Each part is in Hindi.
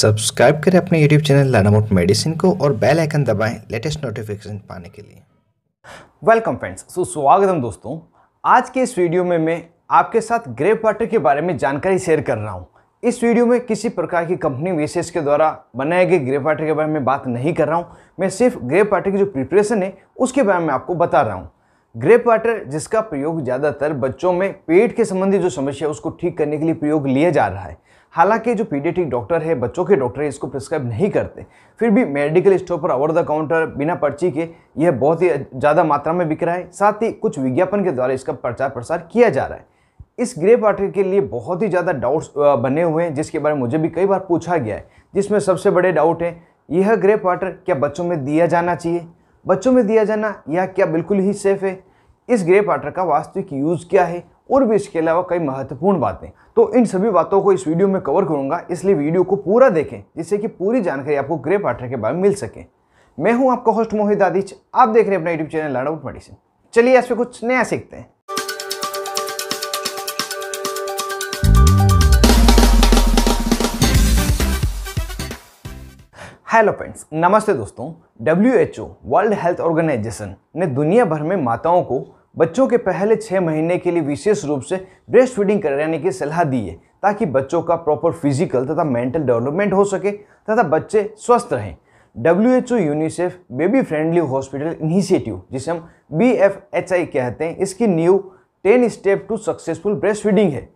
सब्सक्राइब करें अपने यूट्यूब चैनल मोट मेडिसिन को और बेल आइकन दबाएं लेटेस्ट नोटिफिकेशन पाने के लिए वेलकम फ्रेंड्स सो है दोस्तों आज के इस वीडियो में मैं आपके साथ ग्रेप वाटर के बारे में जानकारी शेयर कर रहा हूँ इस वीडियो में किसी प्रकार की कंपनी विशेष के द्वारा बनाए गए ग्रेप वाटर के बारे में बात नहीं कर रहा हूँ मैं सिर्फ ग्रेप वाटर की जो प्रिपरेशन है उसके बारे में आपको बता रहा हूँ ग्रेप वाटर जिसका प्रयोग ज़्यादातर बच्चों में पेट के संबंधी जो समस्या है उसको ठीक करने के लिए प्रयोग लिया जा रहा है हालांकि जो पीडियाट्रिक डॉक्टर है बच्चों के डॉक्टर इसको प्रिस्क्राइब नहीं करते फिर भी मेडिकल स्टोर पर ओवर द काउंटर बिना पर्ची के यह बहुत ही ज़्यादा मात्रा में बिक रहा है साथ ही कुछ विज्ञापन के द्वारा इसका प्रचार प्रसार किया जा रहा है इस ग्रे पार्टी के लिए बहुत ही ज़्यादा डाउट्स बने हुए हैं जिसके बारे में मुझे भी कई बार पूछा गया है जिसमें सबसे बड़े डाउट हैं यह ग्रे पार्टर क्या बच्चों में दिया जाना चाहिए बच्चों में दिया जाना यह क्या बिल्कुल ही सेफ़ है इस ग्रे पार्टर का वास्तविक यूज़ क्या है और भी इसके अलावा कई महत्वपूर्ण बातें तो इन सभी बातों को इस वीडियो में कवर करूंगा इसलिए वीडियो को पूरा देखें जिससे कि पूरी जानकारी आपको ग्रे पार्टनर के बारे में मिल सके मैं हूं आपका होस्ट मोहित आदिच आप देख रहे हैं अपना YouTube channel learn out medicine चलिए इसमें कुछ नया सीखते हैं हेलो फ्रेंड्स नमस्ते दोस्तों डब्ल्यू वर्ल्ड हेल्थ ऑर्गेनाइजेशन ने दुनिया भर में माताओं को बच्चों के पहले छः महीने के लिए विशेष रूप से ब्रेस्ट फीडिंग कराने की सलाह दी है ताकि बच्चों का प्रॉपर फिजिकल तथा मेंटल डेवलपमेंट हो सके तथा बच्चे स्वस्थ रहें W H O UNICEF baby friendly hospital initiative जिसे हम बी एफ एच आई कहते हैं इसकी new ten step to successful breast feeding है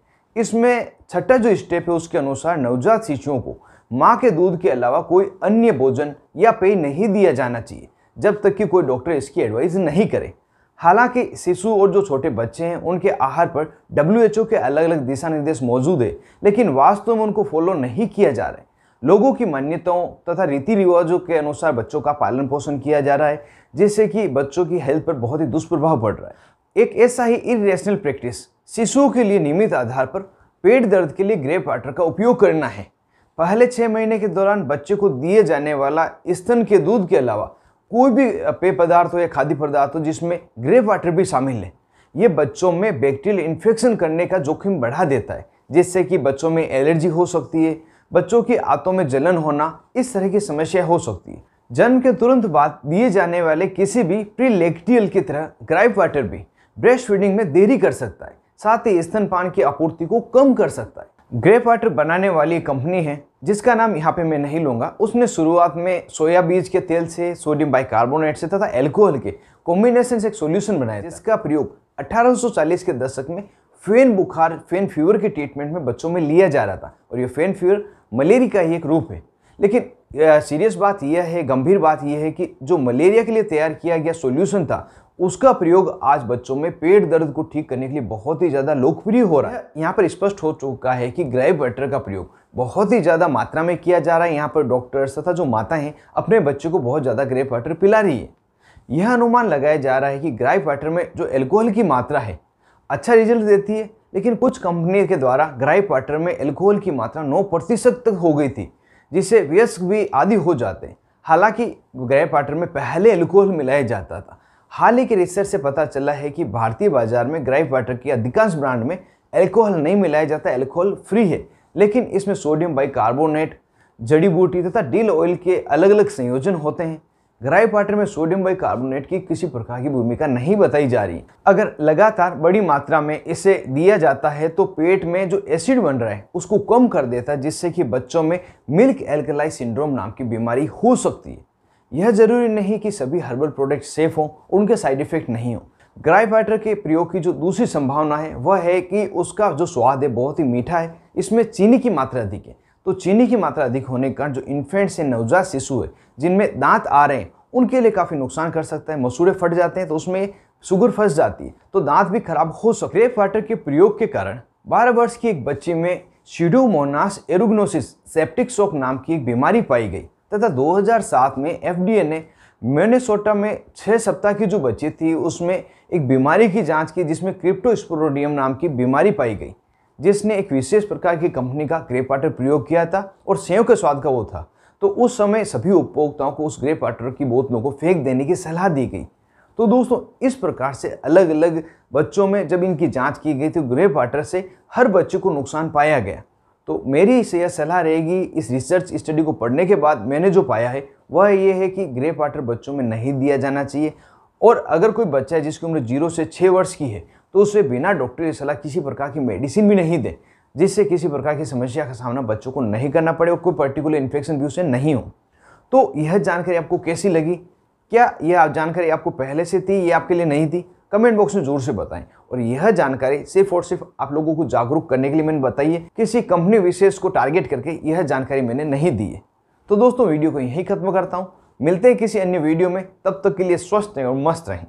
इसमें छठा जो स्टेप है उसके अनुसार नवजात शिशुओं को माँ के दूध के अलावा कोई अन्य भोजन या पेय नहीं दिया जाना चाहिए जब तक कि कोई डॉक्टर इसकी एडवाइस नहीं करे हालांकि शिशु और जो छोटे बच्चे हैं उनके आहार पर डब्ल्यू के अलग अलग दिशा निर्देश मौजूद है लेकिन वास्तव में उनको फॉलो नहीं किया जा रहा है लोगों की मान्यताओं तथा रीति रिवाजों के अनुसार बच्चों का पालन पोषण किया जा रहा है जिससे कि बच्चों की हेल्थ पर बहुत ही दुष्प्रभाव पड़ रहा है एक ऐसा ही इेशनल प्रैक्टिस शिशुओं के लिए नियमित आधार पर पेट दर्द के लिए ग्रेप वाटर का उपयोग करना है पहले छः महीने के दौरान बच्चे को दिए जाने वाला स्तन के दूध के अलावा कोई भी पेय पदार्थ हो या खाद्य पदार्थ हो जिसमें ग्रे वाटर भी शामिल है ये बच्चों में बैक्टीरियल इन्फेक्शन करने का जोखिम बढ़ा देता है जिससे कि बच्चों में एलर्जी हो सकती है बच्चों की आंतों में जलन होना इस तरह की समस्या हो सकती है जन्म के तुरंत बाद दिए जाने वाले किसी भी प्रीलेक्टियल की तरह ग्राइप वाटर भी ब्रेस्ट फीडिंग में देरी कर सकता है साथ ही स्तनपान की आपूर्ति को कम कर सकता है ग्रे वाटर बनाने वाली कंपनी है जिसका नाम यहाँ पे मैं नहीं लूँगा उसने शुरुआत में सोया बीज के तेल से सोडियम बाइकार्बोनेट से तथा एल्कोहल के कॉम्बिनेशन से एक सोल्यूशन बनाया जिसका प्रयोग 1840 के दशक में फेन बुखार फेन फीवर के ट्रीटमेंट में बच्चों में लिया जा रहा था और ये फेन फीवर मलेरिया का ही एक रूप है लेकिन सीरियस बात यह है गंभीर बात यह है कि जो मलेरिया के लिए तैयार किया गया सोल्यूशन था उसका प्रयोग आज बच्चों में पेट दर्द को ठीक करने के लिए बहुत ही ज़्यादा लोकप्रिय हो रहा है यहाँ पर स्पष्ट हो चुका है कि ग्राई बटर का प्रयोग बहुत ही ज़्यादा मात्रा में किया जा रहा है यहाँ पर डॉक्टर्स तथा जो माता हैं अपने बच्चों को बहुत ज़्यादा ग्रे वाटर पिला रही है यह अनुमान लगाया जा रहा है कि ग्राई वाटर में जो एल्कोहल की मात्रा है अच्छा रिजल्ट देती है लेकिन कुछ कंपनी के द्वारा ग्राई वाटर में एल्कोहल की मात्रा नौ प्रतिशत तक हो गई थी जिससे व्यस्क भी आदि हो जाते हैं हालांकि ग्रे वाटर में पहले एल्कोहल मिलाया जाता था हाल ही के रिसर्च से पता चला है कि भारतीय बाजार में ग्राइफ वाटर की अधिकांश ब्रांड में एल्कोहल नहीं मिलाया जाता एल्कोहल फ्री है लेकिन इसमें सोडियम बाइकार्बोनेट जड़ी बूटी तथा डील ऑयल के अलग अलग संयोजन होते हैं ग्राइफ वाटर में सोडियम बाइकार्बोनेट की किसी प्रकार की भूमिका नहीं बताई जा रही अगर लगातार बड़ी मात्रा में इसे दिया जाता है तो पेट में जो एसिड बन रहा है उसको कम कर देता है जिससे कि बच्चों में मिल्क एल्कलाई सिंड्रोम नाम की बीमारी हो सकती है यह जरूरी नहीं कि सभी हर्बल प्रोडक्ट सेफ हों उनके साइड इफेक्ट नहीं हों ग्राई फाइटर के प्रयोग की जो दूसरी संभावना है वह है कि उसका जो स्वाद है बहुत ही मीठा है इसमें चीनी की मात्रा अधिक है तो चीनी की मात्रा अधिक होने के कारण जो इन्फेंट्स हैं नवजात शिशु है जिनमें दांत आ रहे हैं उनके लिए काफ़ी नुकसान कर सकता है मसूड़े फट जाते हैं तो उसमें शुगर फंस जाती है तो दांत भी खराब हो सकते ग्रेप वाटर के प्रयोग के कारण 12 वर्ष की एक बच्ची में शिड्यूमोनास एरुग्नोसिस सेप्टिक शोक नाम की एक बीमारी पाई गई तथा 2007 में एफडीए ने मेनेसोटा में छः सप्ताह की जो बच्ची थी उसमें एक बीमारी की जांच की जिसमें क्रिप्टोस्पोरोडियम नाम की बीमारी पाई गई जिसने एक विशेष प्रकार की कंपनी का ग्रे वाटर प्रयोग किया था और सेव के स्वाद का वो था तो उस समय सभी उपभोक्ताओं को उस ग्रे वाटर की बोतलों को फेंक देने की सलाह दी गई तो दोस्तों इस प्रकार से अलग अलग बच्चों में जब इनकी जांच की गई तो ग्रे वाटर से हर बच्चे को नुकसान पाया गया तो मेरी से यह सलाह रहेगी इस रिसर्च स्टडी को पढ़ने के बाद मैंने जो पाया है वह ये है कि ग्रे पाटर बच्चों में नहीं दिया जाना चाहिए और अगर कोई बच्चा है जिसकी उम्र जीरो से छः वर्ष की है तो उसे बिना डॉक्टर की सलाह किसी प्रकार की मेडिसिन भी नहीं दें जिससे किसी प्रकार की समस्या का सामना बच्चों को नहीं करना पड़े और कोई पर्टिकुलर इन्फेक्शन भी उसे नहीं हो तो यह जानकारी आपको कैसी लगी क्या यह जानकारी आपको पहले से थी या आपके लिए नहीं थी कमेंट बॉक्स में ज़ोर से बताएं और यह जानकारी सिर्फ और सिर्फ आप लोगों को जागरूक करने के लिए मैंने बताई है किसी कंपनी विशेष को टारगेट करके यह जानकारी मैंने नहीं दी है तो दोस्तों वीडियो को यहीं खत्म करता हूँ मिलते हैं किसी अन्य वीडियो में तब तक के लिए स्वस्थ रहें और मस्त रहें